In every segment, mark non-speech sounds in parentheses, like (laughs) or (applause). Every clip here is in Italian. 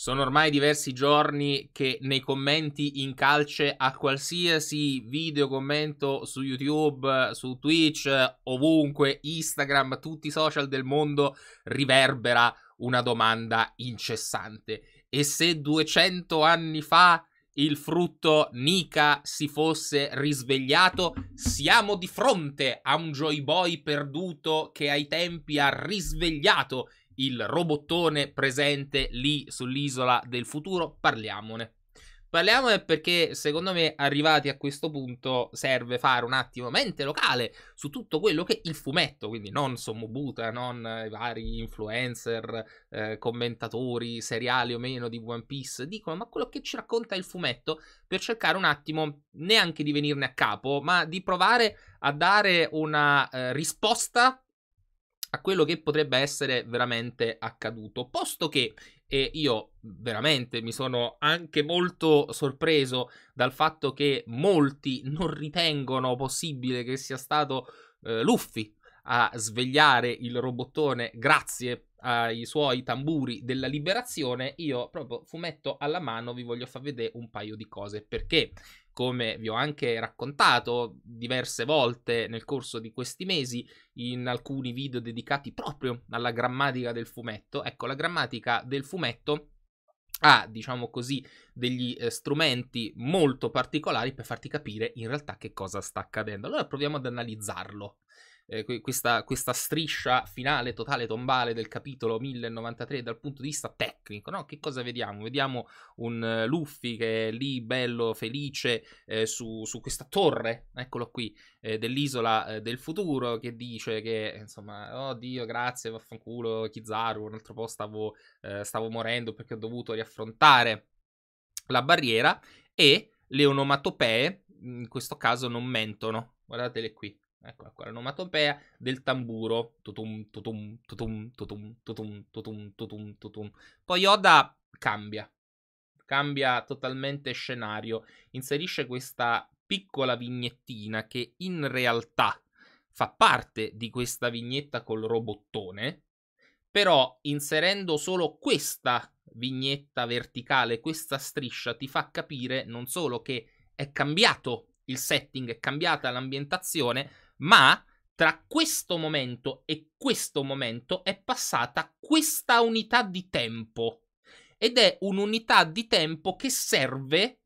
Sono ormai diversi giorni che nei commenti in calce a qualsiasi video commento su YouTube, su Twitch, ovunque, Instagram, tutti i social del mondo riverbera una domanda incessante. E se 200 anni fa il frutto Nika si fosse risvegliato, siamo di fronte a un Joy Boy perduto che ai tempi ha risvegliato il robottone presente lì sull'isola del futuro, parliamone. Parliamone perché secondo me arrivati a questo punto serve fare un attimo mente locale su tutto quello che il fumetto, quindi non Sommobuta, non i vari influencer, eh, commentatori, seriali o meno di One Piece, dicono ma quello che ci racconta il fumetto per cercare un attimo neanche di venirne a capo, ma di provare a dare una eh, risposta a quello che potrebbe essere veramente accaduto, posto che eh, io veramente mi sono anche molto sorpreso dal fatto che molti non ritengono possibile che sia stato eh, Luffy a svegliare il robottone grazie ai suoi tamburi della liberazione, io proprio fumetto alla mano vi voglio far vedere un paio di cose perché come vi ho anche raccontato diverse volte nel corso di questi mesi in alcuni video dedicati proprio alla grammatica del fumetto. Ecco, la grammatica del fumetto ha, diciamo così, degli eh, strumenti molto particolari per farti capire in realtà che cosa sta accadendo. Allora proviamo ad analizzarlo eh, questa, questa, striscia finale, totale, tombale del capitolo 1093 dal punto di vista tecnico, no? Che cosa vediamo? Vediamo un uh, Luffy che è lì bello, felice, eh, su, su, questa torre, eccolo qui, eh, dell'isola eh, del futuro, che dice che, insomma, oh Dio, grazie, vaffanculo, Kizaru, un altro po' stavo, eh, stavo morendo perché ho dovuto riaffrontare la barriera e le onomatopee in questo caso non mentono, guardatele qui, ecco qua, ecco, l'onomatopea del tamburo. Tutum, tutum, tutum, tutum, tutum, tutum, tutum, tutum. Poi Oda cambia. Cambia totalmente scenario. Inserisce questa piccola vignettina che in realtà fa parte di questa vignetta col robottone. Però inserendo solo questa vignetta verticale, questa striscia, ti fa capire non solo che è cambiato il setting, è cambiata l'ambientazione, ma tra questo momento e questo momento è passata questa unità di tempo ed è un'unità di tempo che serve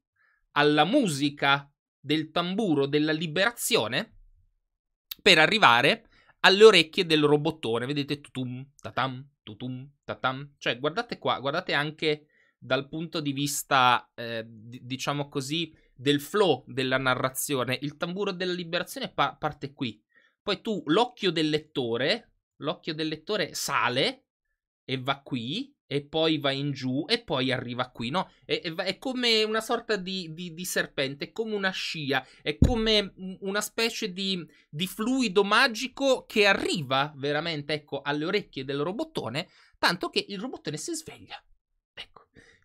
alla musica del tamburo della liberazione per arrivare alle orecchie del robottone. Vedete, tutum, tatam, tutum, tatam. Cioè, guardate qua, guardate anche dal punto di vista, eh, diciamo così, del flow della narrazione, il tamburo della liberazione pa- parte qui. Poi tu, l'occhio del lettore, l'occhio del lettore sale e va qui, e poi va in giù, e poi arriva qui, no? È, è, è come una sorta di, di, di, serpente, è come una scia, è come una specie di, di fluido magico che arriva veramente, ecco, alle orecchie del robottone, tanto che il robottone si sveglia.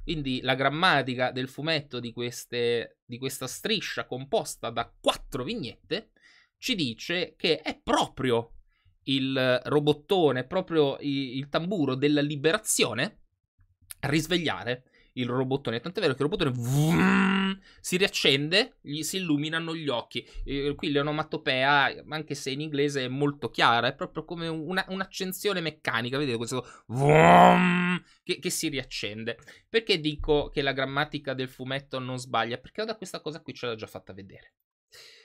Quindi la grammatica del fumetto di, queste, di questa striscia composta da quattro vignette ci dice che è proprio il robottone, proprio il tamburo della liberazione a risvegliare il robottone. Tant'è vero che il robottone vroom, si riaccende, gli si illuminano gli occhi. Eh, qui l'onomatopea, anche se in inglese è molto chiara, è proprio come una, un'accensione meccanica. Vedete questo vroom, che, che, si riaccende. Perché dico che la grammatica del fumetto non sbaglia? Perché da questa cosa qui ce l'ha già fatta vedere.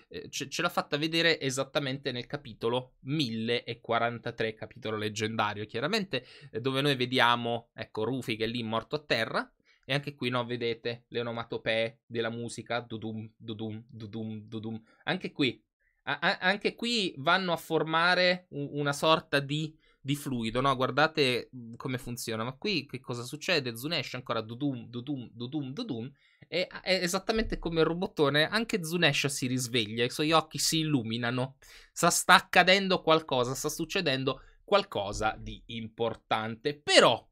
Eh, ce, ce l'ha fatta vedere esattamente nel capitolo 1043, capitolo leggendario chiaramente, eh, dove noi vediamo, ecco, Rufy che è lì morto a terra, e anche qui, no, vedete le onomatopee della musica, dudum, dudum, dudum, dudum. Anche qui, a- anche qui vanno a formare un- una sorta di, di, fluido, no? Guardate mhmm, come funziona. Ma qui che cosa succede? Zunesh ancora dudum, dudum, dudum, dudum. E è esattamente come il robottone, anche Zunesh si risveglia, i suoi occhi si illuminano. Sa, sta accadendo qualcosa, sta succedendo qualcosa di importante. Però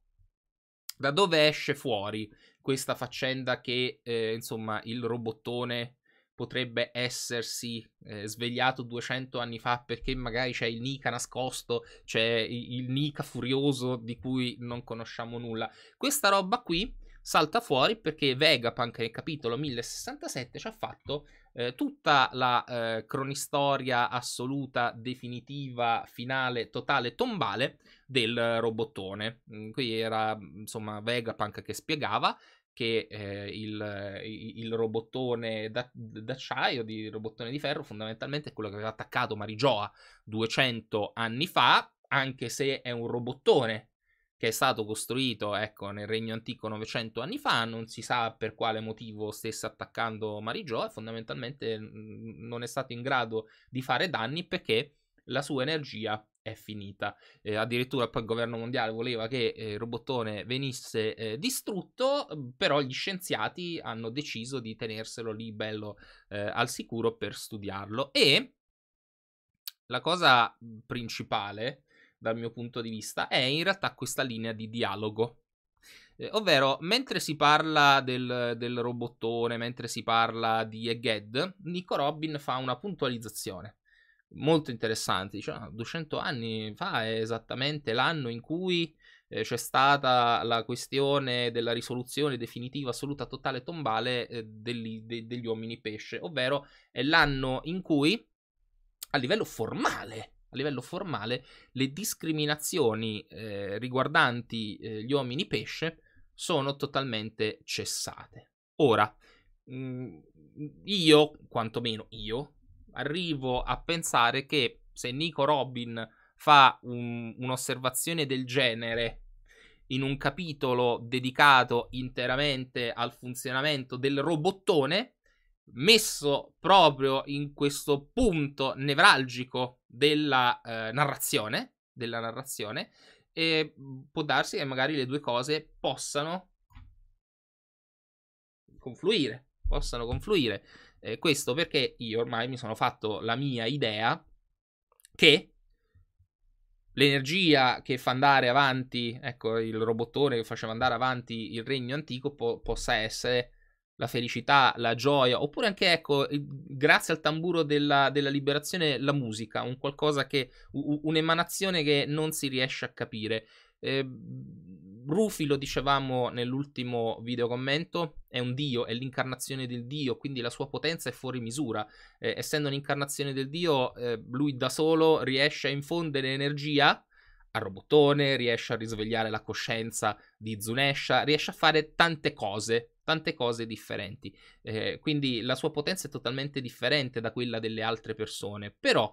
da dove esce fuori questa faccenda che, eh, insomma, il robottone potrebbe essersi eh, svegliato 200 anni fa perché magari c'è il Nika nascosto, c'è il, il Nika furioso di cui non conosciamo nulla. Questa roba qui salta fuori perché Vegapunk nel capitolo 1067 ci ha fatto eh, tutta la eh, cronistoria assoluta, definitiva, finale, totale, tombale del robottone. Mm, qui era mm, insomma Vegapunk che spiegava che eh, il, il, robottone d'acciaio, di robottone di ferro, fondamentalmente è quello che aveva attaccato Marigioa 200 anni fa, anche se è un robottone che è stato costruito ecco, nel Regno Antico 900 anni fa, non si sa per quale motivo stesse attaccando Marigio e fondamentalmente mm, non è stato in grado di fare danni perché la sua energia è finita. Eh, addirittura poi il governo mondiale voleva che eh, il robottone venisse eh, distrutto, mm, però gli scienziati hanno deciso di tenerselo lì bello eh, al sicuro per studiarlo e la cosa mm, principale dal mio punto di vista, è in realtà questa linea di dialogo. Eh, ovvero, mentre si parla del, del robottone, mentre si parla di Egghead, Nico Robin fa una puntualizzazione molto interessante. Dice, ah, no, 200 anni fa è esattamente l'anno in cui eh, c'è stata la questione della risoluzione definitiva, assoluta, totale, tombale eh, degli, de, degli uomini pesce, ovvero è l'anno in cui a livello formale a livello formale le discriminazioni eh, riguardanti eh, gli uomini pesce sono totalmente cessate. Ora, mh, mm, io, quantomeno io, arrivo a pensare che se Nico Robin fa un, un'osservazione del genere in un capitolo dedicato interamente al funzionamento del robottone, messo proprio in questo punto nevralgico della eh, narrazione, della narrazione, e mm, può darsi che magari le due cose possano confluire, possano confluire. Eh, questo perché io ormai mi sono fatto la mia idea che l'energia che fa andare avanti, ecco, il robottone che faceva andare avanti il regno antico po- possa essere la felicità, la gioia, oppure anche, ecco, grazie al tamburo della, della liberazione, la musica, un qualcosa che, un'emanazione che non si riesce a capire. Eh, Rufi, lo dicevamo nell'ultimo video commento, è un dio, è l'incarnazione del dio, quindi la sua potenza è fuori misura. Eh, essendo un'incarnazione del dio, eh, lui da solo riesce a infondere energia al Robottone, riesce a risvegliare la coscienza di Zunesha, riesce a fare tante cose tante cose differenti. Eh, quindi la sua potenza è totalmente differente da quella delle altre persone, però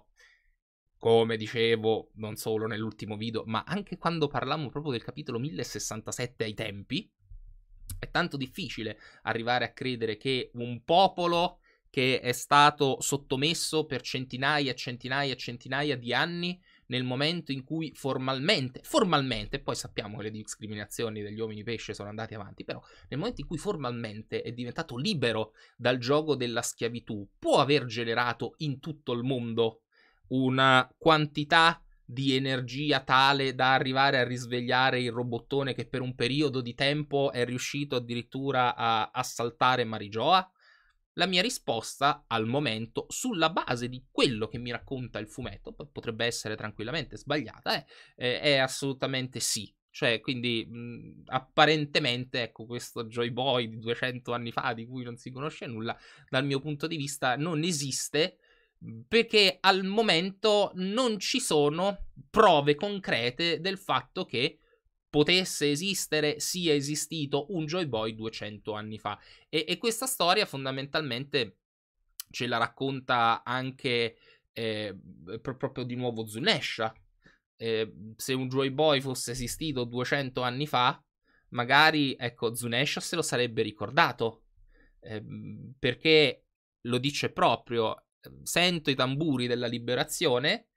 come dicevo non solo nell'ultimo video, ma anche quando parlammo proprio del capitolo 1067 ai tempi, è tanto difficile arrivare a credere che un popolo che è stato sottomesso per centinaia e centinaia e centinaia di anni nel momento in cui formalmente, formalmente, poi sappiamo che le discriminazioni degli uomini pesce sono andate avanti, però nel momento in cui formalmente è diventato libero dal gioco della schiavitù, può aver generato in tutto il mondo una quantità di energia tale da arrivare a risvegliare il robottone che per un periodo di tempo è riuscito addirittura a assaltare Marijoa? la mia risposta al momento, sulla base di quello che mi racconta il fumetto, potrebbe essere tranquillamente sbagliata, è, eh, eh, è assolutamente sì. Cioè, quindi mh, mhmm, apparentemente, ecco, questo Joy Boy di 200 anni fa, di cui non si conosce nulla, dal mio punto di vista non esiste mhmm, perché al momento non ci sono prove concrete del fatto che potesse esistere, sia esistito un Joy Boy 200 anni fa. E, e questa storia fondamentalmente ce la racconta anche eh, proprio di nuovo Zunesha. Eh, se un Joy Boy fosse esistito 200 anni fa, magari ecco, Zunesha se lo sarebbe ricordato. Eh, perché lo dice proprio, eh, sento i tamburi della liberazione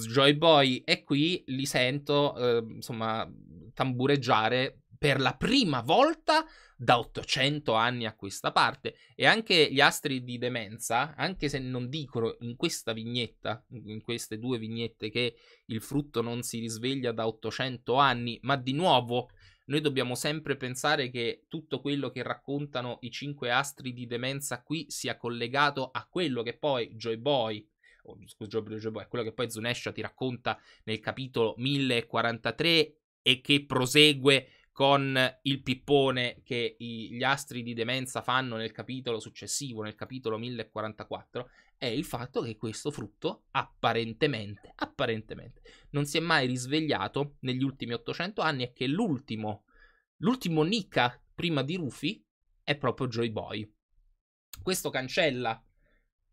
Joy Boy e qui, li sento, eh, insomma, tambureggiare per la prima volta da 800 anni a questa parte e anche gli astri di demenza, anche se non dicono in questa vignetta, in queste due vignette che il frutto non si risveglia da 800 anni, ma di nuovo noi dobbiamo sempre pensare che tutto quello che raccontano i cinque astri di demenza qui sia collegato a quello che poi Joy Boy o Job Job, è quello che poi Zunesha ti racconta nel capitolo 1043 e che prosegue con il pippone che gli astri di demenza fanno nel capitolo successivo, nel capitolo 1044, è il fatto che questo frutto apparentemente, apparentemente non si è mai risvegliato negli ultimi 800 anni e che l'ultimo, l'ultimo Nika prima di Rufy è proprio Joy Boy. Questo cancella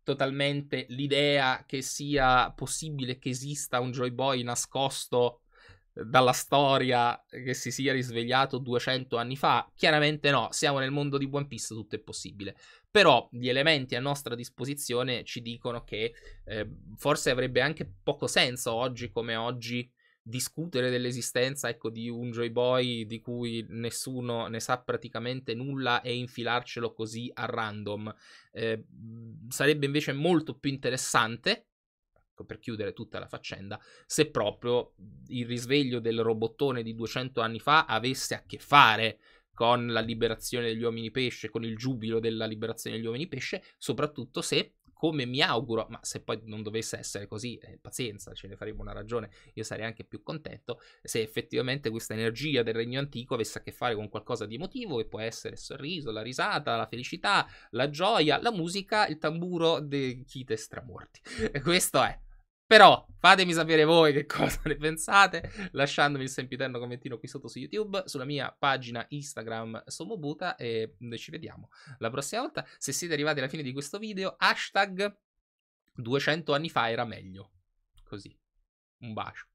totalmente l'idea che sia possibile che esista un Joy Boy nascosto eh, dalla storia che si sia risvegliato 200 anni fa? Chiaramente no, siamo nel mondo di One Piece, tutto è possibile. Però gli elementi a nostra disposizione ci dicono che eh, forse avrebbe anche poco senso oggi come oggi discutere dell'esistenza ecco, di un Joy Boy di cui nessuno ne sa praticamente nulla e infilarcelo così a random. Eh, sarebbe invece molto più interessante ecco, per chiudere tutta la faccenda, se proprio mhmm, il risveglio del robottone di 200 anni fa avesse a che fare con la liberazione degli uomini pesce, con il giubilo della liberazione degli uomini pesce, soprattutto se come mi auguro, ma se poi non dovesse essere così, eh, pazienza, ce ne faremo una ragione, io sarei anche più contento se effettivamente questa energia del regno antico avesse a che fare con qualcosa di emotivo, che può essere il sorriso, la risata, la felicità, la gioia, la musica, il tamburo dei chite stramorti. (laughs) questo è. Però fatemi sapere voi che cosa ne pensate, lasciandomi il sempiterno commentino qui sotto su YouTube, sulla mia pagina Instagram Somobuta e ci vediamo la prossima volta. Se siete arrivati alla fine di questo video, hashtag 200 anni fa era meglio. Così. Un bacio.